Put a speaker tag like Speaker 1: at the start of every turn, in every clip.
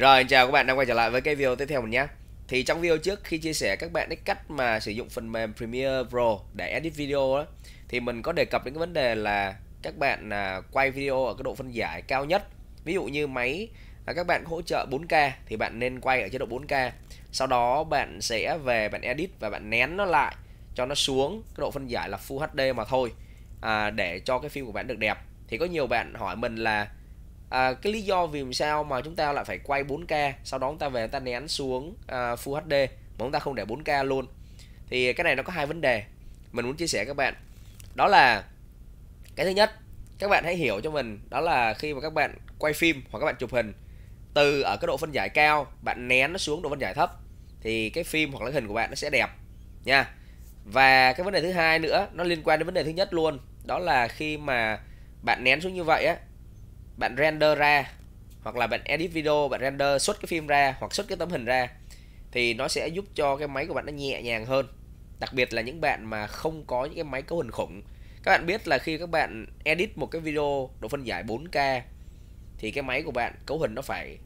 Speaker 1: Rồi chào các bạn đang quay trở lại với cái video tiếp theo mình nhé Thì trong video trước khi chia sẻ các bạn cái cách mà sử dụng phần mềm Premiere Pro để edit video đó Thì mình có đề cập đến cái vấn đề là các bạn à, quay video ở cái độ phân giải cao nhất Ví dụ như máy à, các bạn hỗ trợ 4K thì bạn nên quay ở chế độ 4K Sau đó bạn sẽ về bạn edit và bạn nén nó lại cho nó xuống cái độ phân giải là Full HD mà thôi à, Để cho cái phim của bạn được đẹp Thì có nhiều bạn hỏi mình là à, cái lý do vì sao mà chúng ta lại phải quay 4K sau đó chúng ta về chúng ta nén xuống à, Full HD mà chúng ta không để 4K luôn thì cái này nó có hai vấn đề mình muốn chia sẻ các bạn đó là cái thứ nhất các bạn hãy hiểu cho mình đó là khi mà các bạn quay phim hoặc các bạn chụp hình từ ở cái độ phân giải cao bạn nén nó xuống độ phân giải thấp thì cái phim hoặc là hình của bạn nó sẽ đẹp nha và cái vấn đề thứ hai nữa nó liên quan đến vấn đề thứ nhất luôn đó là khi mà bạn nén xuống như vậy á bạn render ra hoặc là bạn edit video bạn render xuất cái phim ra hoặc xuất cái tấm hình ra thì nó sẽ giúp cho cái máy của bạn nó nhẹ nhàng hơn đặc biệt là những bạn mà không có những cái máy cấu hình khủng các bạn biết là khi các bạn edit một cái video độ phân giải 4K thì cái máy của bạn cấu hình nó phải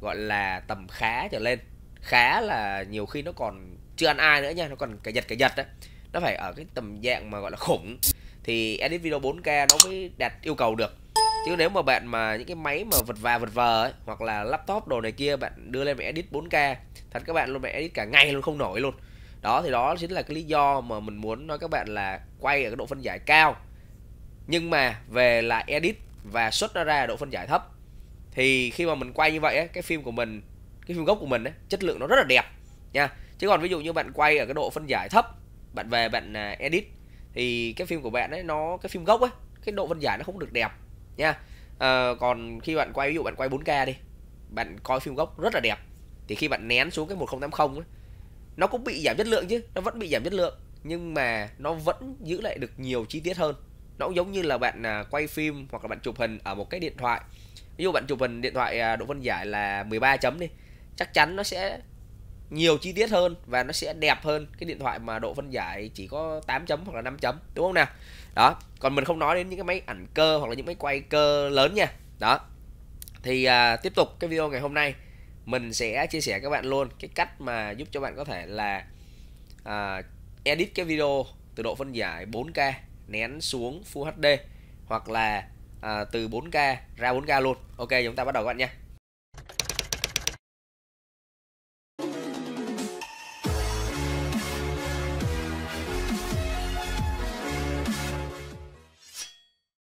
Speaker 1: gọi là tầm khá trở lên khá là nhiều khi nó còn chưa ăn ai nữa nha nó còn cả giật cả giật đấy nó phải ở cái tầm dạng mà gọi là khủng thì edit video 4K nó mới đạt yêu cầu được chứ nếu mà bạn mà những cái máy mà vật và vật vờ ấy hoặc là laptop đồ này kia bạn đưa lên mẹ edit 4k thật các bạn luôn mẹ edit cả ngày luôn không nổi luôn đó thì đó chính là cái lý do mà mình muốn nói các bạn là quay ở cái độ phân giải cao nhưng mà về là edit và xuất nó ra độ phân giải thấp thì khi mà mình quay như vậy ấy, cái phim của mình cái phim gốc của mình ấy, chất lượng nó rất là đẹp nha chứ còn ví dụ như bạn quay ở cái độ phân giải thấp bạn về bạn à, edit thì cái phim của bạn ấy nó cái phim gốc ấy cái độ phân giải nó không được đẹp nha à, ờ, còn khi bạn quay ví dụ bạn quay 4K đi bạn coi phim gốc rất là đẹp thì khi bạn nén xuống cái 1080 ấy, nó cũng bị giảm chất lượng chứ nó vẫn bị giảm chất lượng nhưng mà nó vẫn giữ lại được nhiều chi tiết hơn nó cũng giống như là bạn à, quay phim hoặc là bạn chụp hình ở một cái điện thoại ví dụ bạn chụp hình điện thoại à, độ phân giải là 13 chấm đi chắc chắn nó sẽ nhiều chi tiết hơn và nó sẽ đẹp hơn cái điện thoại mà độ phân giải chỉ có 8 chấm hoặc là 5 chấm đúng không nào đó còn mình không nói đến những cái máy ảnh cơ hoặc là những máy quay cơ lớn nha đó thì à, tiếp tục cái video ngày hôm nay mình sẽ chia sẻ các bạn luôn cái cách mà giúp cho bạn có thể là à, edit cái video từ độ phân giải 4K nén xuống Full HD hoặc là à, từ 4K ra 4K luôn ok chúng ta bắt đầu các bạn nha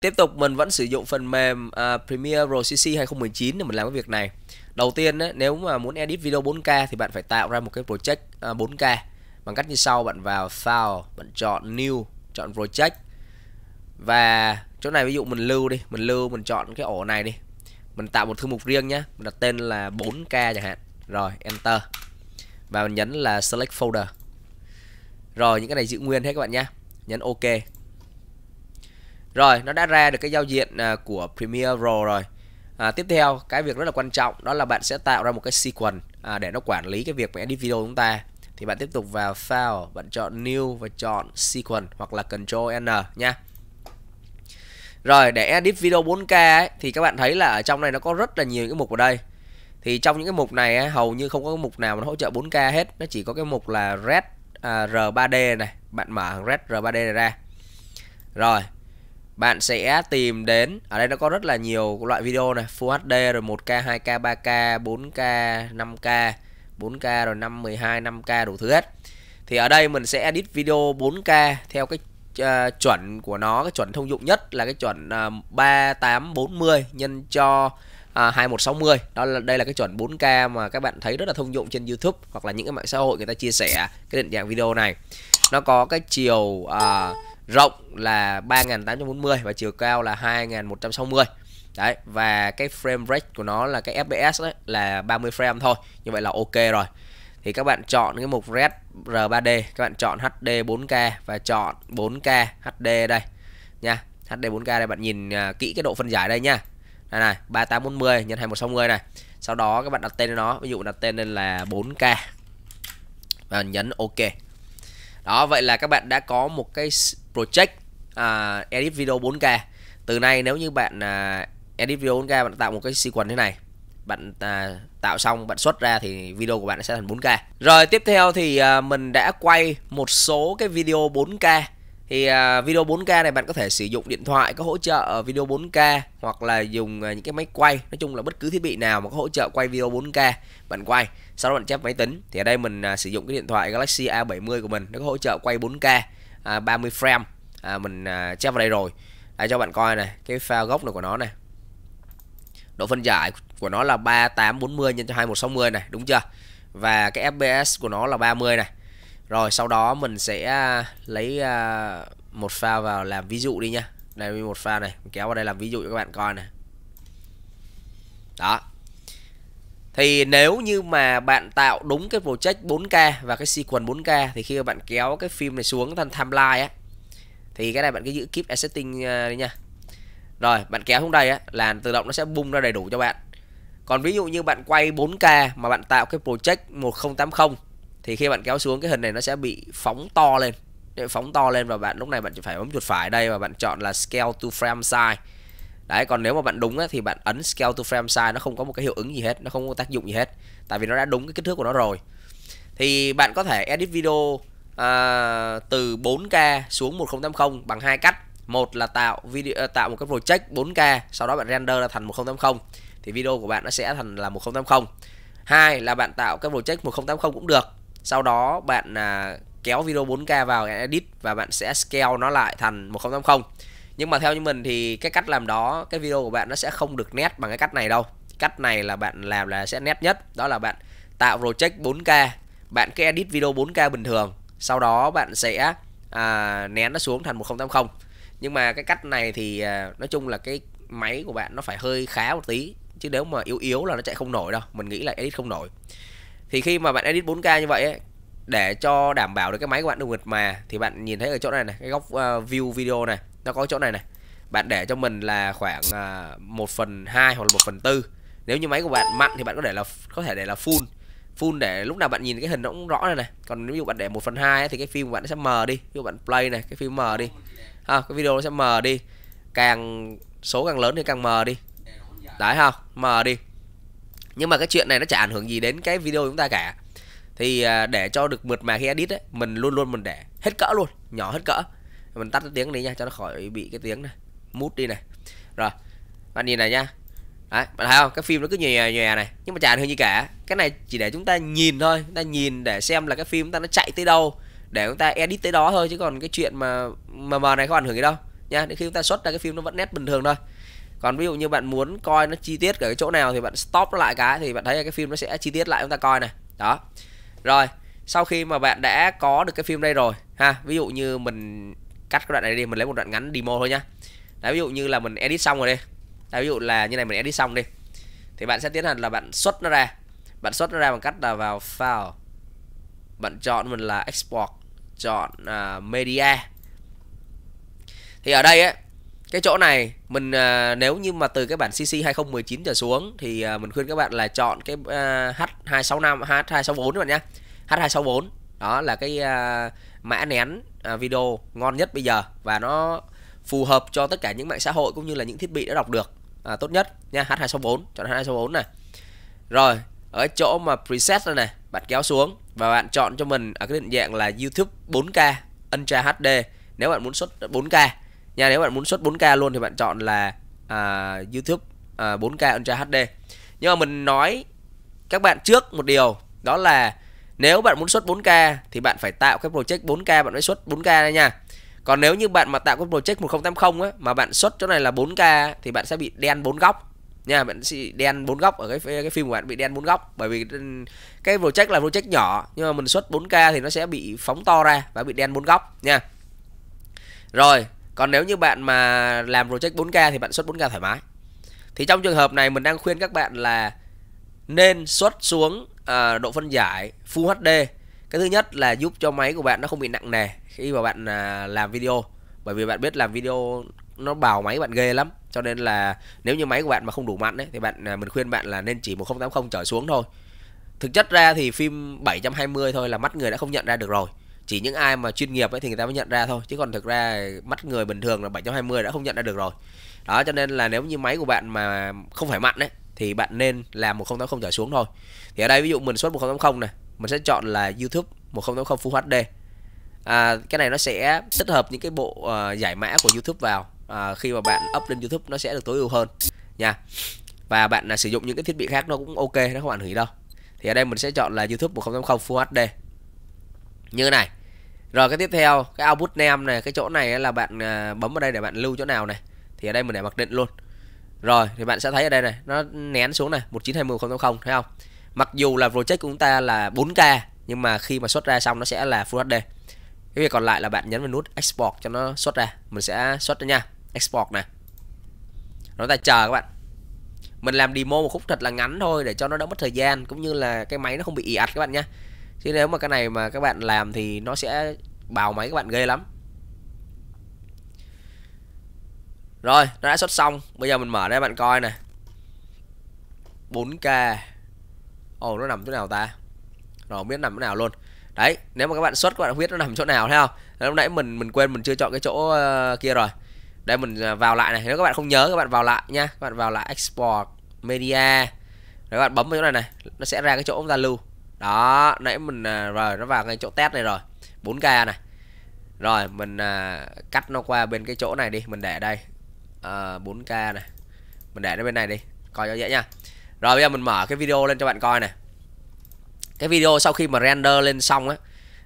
Speaker 1: Tiếp tục mình vẫn sử dụng phần mềm uh, Premiere Pro CC 2019 để mình làm cái việc này. Đầu tiên ấy, nếu mà muốn edit video 4K thì bạn phải tạo ra một cái project uh, à, 4K bằng cách như sau bạn vào file, bạn chọn new, chọn project và chỗ này ví dụ mình lưu đi, mình lưu mình chọn cái ổ này đi. Mình tạo một thư mục riêng nhé, mình đặt tên là 4K chẳng hạn. Rồi enter. Và mình nhấn là select folder. Rồi những cái này giữ nguyên hết các bạn nhé. Nhấn ok rồi nó đã ra được cái giao diện à, của Premiere Pro rồi à, tiếp theo cái việc rất là quan trọng đó là bạn sẽ tạo ra một cái sequence à, để nó quản lý cái việc mà edit video của chúng ta thì bạn tiếp tục vào file bạn chọn new và chọn sequence hoặc là control n nha rồi để edit video 4K ấy, thì các bạn thấy là ở trong này nó có rất là nhiều cái mục ở đây thì trong những cái mục này ấy, hầu như không có cái mục nào mà nó hỗ trợ 4K hết nó chỉ có cái mục là red à, R3D này bạn mở Red R3D này ra rồi bạn sẽ tìm đến ở đây nó có rất là nhiều loại video này Full HD rồi 1K 2K 3K 4K 5K 4K rồi 5 12 5K đủ thứ hết thì ở đây mình sẽ edit video 4K theo cái uh, chuẩn của nó cái chuẩn thông dụng nhất là cái chuẩn uh, ờ, 3840 nhân cho ờ, uh, 2160 đó là đây là cái chuẩn 4K mà các bạn thấy rất là thông dụng trên YouTube hoặc là những cái mạng xã hội người ta chia sẻ cái định dạng video này nó có cái chiều uh, rộng là 3840 và chiều cao là 2160 đấy và cái frame rate của nó là cái fps đấy là 30 frame thôi như vậy là ok rồi thì các bạn chọn cái mục red r3d các bạn chọn hd 4k và chọn 4k hd đây nha hd 4k đây bạn nhìn à, kỹ cái độ phân giải đây nha này này 3840 nhân 2160 này sau đó các bạn đặt tên nó ví dụ đặt tên lên là 4k và nhấn ok đó vậy là các bạn đã có một cái project uh, edit video 4K. Từ nay nếu như bạn uh, edit video 4K bạn tạo một cái sequence thế này bạn à, tạo xong bạn xuất ra thì video của bạn sẽ thành 4K. Rồi tiếp theo thì à, mình đã quay một số cái video 4K. Thì à, video 4K này bạn có thể sử dụng điện thoại có hỗ trợ video 4K hoặc là dùng à, những cái máy quay, nói chung là bất cứ thiết bị nào mà có hỗ trợ quay video 4K bạn quay, sau đó bạn chép máy tính. Thì ở đây mình à, sử dụng cái điện thoại Galaxy A70 của mình nó có hỗ trợ quay 4K à, 30 frame à, mình à, chép vào đây rồi để à, cho bạn coi này cái file gốc này của nó này độ phân giải của nó là 3840 nhân cho 2160 này đúng chưa và cái FPS của nó là 30 này rồi sau đó mình sẽ à, lấy à, một pha vào làm ví dụ đi nha đây một pha này mình kéo vào đây làm ví dụ cho các bạn coi này đó thì nếu như mà bạn tạo đúng cái project 4K và cái sequence 4K thì khi mà bạn kéo cái phim này xuống thành timeline á thì cái này bạn cứ giữ keep as setting ờ, đi nha rồi bạn kéo xuống đây á là tự động nó sẽ bung ra đầy đủ cho bạn còn ví dụ như bạn quay 4K mà bạn tạo cái project 1080 thì khi bạn kéo xuống cái hình này nó sẽ bị phóng to lên để phóng to lên và bạn lúc này bạn chỉ phải bấm chuột phải đây và bạn chọn là scale to frame size đấy còn nếu mà bạn đúng á, thì bạn ấn scale to frame size nó không có một cái hiệu ứng gì hết nó không có tác dụng gì hết tại vì nó đã đúng cái kích thước của nó rồi thì bạn có thể edit video à, từ 4K xuống 1080 bằng hai cách một là tạo video à, tạo một cái project 4K sau đó bạn render ra thành 1080 thì video của bạn nó sẽ thành là 1080 hai là bạn tạo cái project 1080 cũng được sau đó bạn à, kéo video 4K vào edit và bạn sẽ scale nó lại thành 1080 nhưng mà theo như mình thì cái cách làm đó cái video của bạn nó sẽ không được nét bằng cái cách này đâu cách này là bạn làm là sẽ nét nhất đó là bạn tạo project 4k bạn cứ edit video 4k bình thường sau đó bạn sẽ à, nén nó xuống thành 1080 nhưng mà cái cách này thì à, nói chung là cái máy của bạn nó phải hơi khá một tí chứ nếu mà yếu yếu là nó chạy không nổi đâu mình nghĩ là edit không nổi thì khi mà bạn edit 4k như vậy ấy, để cho đảm bảo được cái máy của bạn được mượt mà thì bạn nhìn thấy ở chỗ này này cái góc uh, view video này nó có chỗ này này bạn để cho mình là khoảng uh, à, 1 phần 2 hoặc là 1 phần 4 nếu như máy của bạn mặn thì bạn có để là có thể để là full full để lúc nào bạn nhìn cái hình nó cũng rõ này này còn nếu như bạn để 1 phần 2 ấy, thì cái phim của bạn nó sẽ mờ đi ví dụ bạn play này cái phim mờ đi à, cái video nó sẽ mờ đi càng số càng lớn thì càng mờ đi đấy ha, mờ đi nhưng mà cái chuyện này nó chả ảnh hưởng gì đến cái video chúng ta cả thì à, để cho được mượt mà khi edit ấy, mình luôn luôn mình để hết cỡ luôn nhỏ hết cỡ mình tắt cái tiếng đi nha cho nó khỏi bị cái tiếng này mút đi này rồi bạn nhìn này nha Đấy, bạn thấy không? Cái phim nó cứ nhòe nhòe này, nhưng mà chả ảnh hưởng gì cả. Cái này chỉ để chúng ta nhìn thôi, chúng ta nhìn để xem là cái phim chúng ta nó chạy tới đâu, để chúng ta edit tới đó thôi chứ còn cái chuyện mà mà mờ này không ảnh hưởng gì đâu nha. Đến khi chúng ta xuất ra cái phim nó vẫn nét bình thường thôi. Còn ví dụ như bạn muốn coi nó chi tiết ở cái chỗ nào thì bạn stop nó lại cái thì bạn thấy là cái phim nó sẽ chi tiết lại chúng ta coi này. Đó. Rồi, sau khi mà bạn đã có được cái phim đây rồi ha, ví dụ như mình cắt cái đoạn này đi mình lấy một đoạn ngắn demo thôi nhá đấy ví dụ như là mình edit xong rồi đi đấy ví dụ là như này mình edit xong đi thì bạn sẽ tiến hành là bạn xuất nó ra bạn xuất nó ra bằng cách là vào file bạn chọn mình là export chọn uh, media thì ở đây ấy cái chỗ này mình à, nếu như mà từ cái bản CC 2019 trở xuống thì à, mình khuyên các bạn là chọn cái à, H265 H264 các bạn nhé H264 đó là cái à, mã nén À, video ngon nhất bây giờ và nó phù hợp cho tất cả những mạng xã hội cũng như là những thiết bị đã đọc được à, tốt nhất nha H264 chọn H264 này rồi ở chỗ mà preset đây này bạn kéo xuống và bạn chọn cho mình ở cái định dạng là YouTube 4K Ultra HD nếu bạn muốn xuất 4K nha nếu bạn muốn xuất 4K luôn thì bạn chọn là à, YouTube à, 4K Ultra HD nhưng mà mình nói các bạn trước một điều đó là nếu bạn muốn xuất 4K thì bạn phải tạo cái project 4K bạn mới xuất 4K đây nha. Còn nếu như bạn mà tạo cái project 1080 á mà bạn xuất chỗ này là 4K thì bạn sẽ bị đen bốn góc nha, bạn sẽ đen bốn góc ở cái cái phim của bạn bị đen bốn góc bởi vì ừ, cái project là project nhỏ nhưng mà mình xuất 4K thì nó sẽ bị phóng to ra và bị đen bốn góc nha. Rồi, còn nếu như bạn mà làm project 4K thì bạn xuất 4K thoải mái. Thì trong trường hợp này mình đang khuyên các bạn là nên xuất xuống à, độ phân giải Full HD cái thứ nhất là giúp cho máy của bạn nó không bị nặng nề khi mà bạn à, làm video bởi vì bạn biết làm video nó bào máy bạn ghê lắm cho nên là nếu như máy của bạn mà không đủ mạnh ấy, thì bạn à, mình khuyên bạn là nên chỉ 1080 trở xuống thôi thực chất ra thì phim 720 thôi là mắt người đã không nhận ra được rồi chỉ những ai mà chuyên nghiệp ấy thì người ta mới nhận ra thôi chứ còn thực ra mắt người bình thường là 720 đã không nhận ra được rồi đó cho nên là nếu như máy của bạn mà không phải mạnh đấy thì bạn nên làm 1080 trở xuống thôi thì ở đây ví dụ mình xuất 1080 này mình sẽ chọn là YouTube 1080 Full HD à, cái này nó sẽ tích hợp những cái bộ uh, giải mã của YouTube vào à, khi mà bạn up lên YouTube nó sẽ được tối ưu hơn nha và bạn là sử dụng những cái thiết bị khác nó cũng ok nó không ảnh hưởng đâu thì ở đây mình sẽ chọn là YouTube 1080 Full HD như thế này rồi cái tiếp theo cái output name này cái chỗ này là bạn à, bấm vào đây để bạn lưu chỗ nào này thì ở đây mình để mặc định luôn rồi thì bạn sẽ thấy ở đây này nó nén xuống này 1920 thấy không mặc dù là project của chúng ta là 4k nhưng mà khi mà xuất ra xong nó sẽ là Full HD cái việc còn lại là bạn nhấn vào nút export cho nó xuất ra mình sẽ xuất ra nha export này nó ta chờ các bạn mình làm demo một khúc thật là ngắn thôi để cho nó đỡ mất thời gian cũng như là cái máy nó không bị ì ạch các bạn nhé chứ nếu mà cái này mà các bạn làm thì nó sẽ bào máy các bạn ghê lắm Rồi, nó đã xuất xong. Bây giờ mình mở đây bạn coi nè. 4K. Ồ oh, nó nằm chỗ nào ta? Rồi không biết nằm chỗ nào luôn. Đấy, nếu mà các bạn xuất các bạn biết nó nằm chỗ nào thấy không? Lúc nãy mình mình quên mình chưa chọn cái chỗ uh, kia rồi. Đây mình à, vào lại này, nếu các bạn không nhớ các bạn vào lại nha. Các bạn vào lại export media. Rồi các bạn bấm vào chỗ này này, nó sẽ ra cái chỗ chúng ta lưu. Đó, nãy mình uh, rồi nó vào cái chỗ test này rồi. 4K này rồi mình à, cắt nó qua bên cái chỗ này đi mình để đây uh, 4k này mình để nó bên này đi coi cho dễ nha rồi bây giờ mình mở cái video lên cho bạn coi này cái video sau khi mà render lên xong á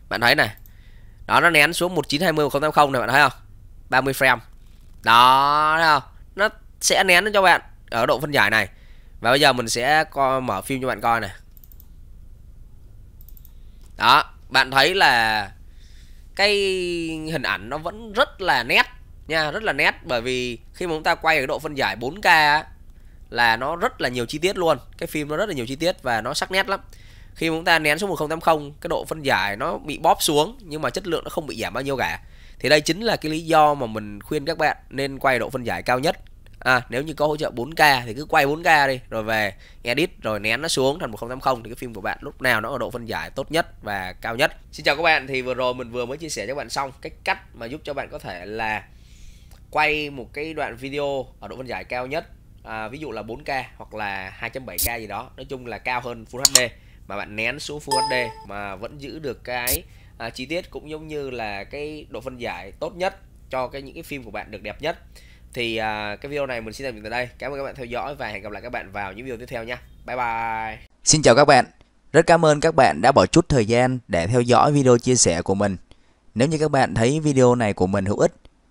Speaker 1: bạn thấy này đó nó nén xuống 1920 1080 này bạn thấy không 30 frame đó thấy không nó sẽ nén nó cho bạn ở độ phân giải này và bây giờ mình sẽ coi, mở phim cho bạn coi này đó bạn thấy là cái hình ảnh nó vẫn rất là nét nha rất là nét bởi vì khi mà chúng ta quay ở độ phân giải 4K á, là nó rất là nhiều chi tiết luôn cái phim nó rất là nhiều chi tiết và nó sắc nét lắm khi mà chúng ta nén xuống 1080 cái độ phân giải nó bị bóp xuống nhưng mà chất lượng nó không bị giảm bao nhiêu cả thì đây chính là cái lý do mà mình khuyên các bạn nên quay độ phân giải cao nhất à, nếu như có hỗ trợ 4K thì cứ quay 4K đi rồi về edit rồi nén nó xuống thành 1080 thì cái phim của bạn lúc nào nó ở độ phân giải tốt nhất và cao nhất. Xin chào các bạn thì vừa rồi mình vừa mới chia sẻ cho các bạn xong cách cách mà giúp cho bạn có thể là quay một cái đoạn video ở độ phân giải cao nhất à, ví dụ là 4K hoặc là 2.7K gì đó nói chung là cao hơn Full HD mà bạn nén xuống Full HD mà vẫn giữ được cái à, chi tiết cũng giống như là cái độ phân giải tốt nhất cho cái những cái phim của bạn được đẹp nhất thì à, cái video này mình xin tạm dừng tại đây cảm ơn các bạn theo dõi và hẹn gặp lại các bạn vào những video tiếp theo nha bye bye xin chào các bạn rất cảm ơn các bạn đã bỏ chút thời gian để theo dõi video chia sẻ của mình nếu như các bạn thấy video này của mình hữu ích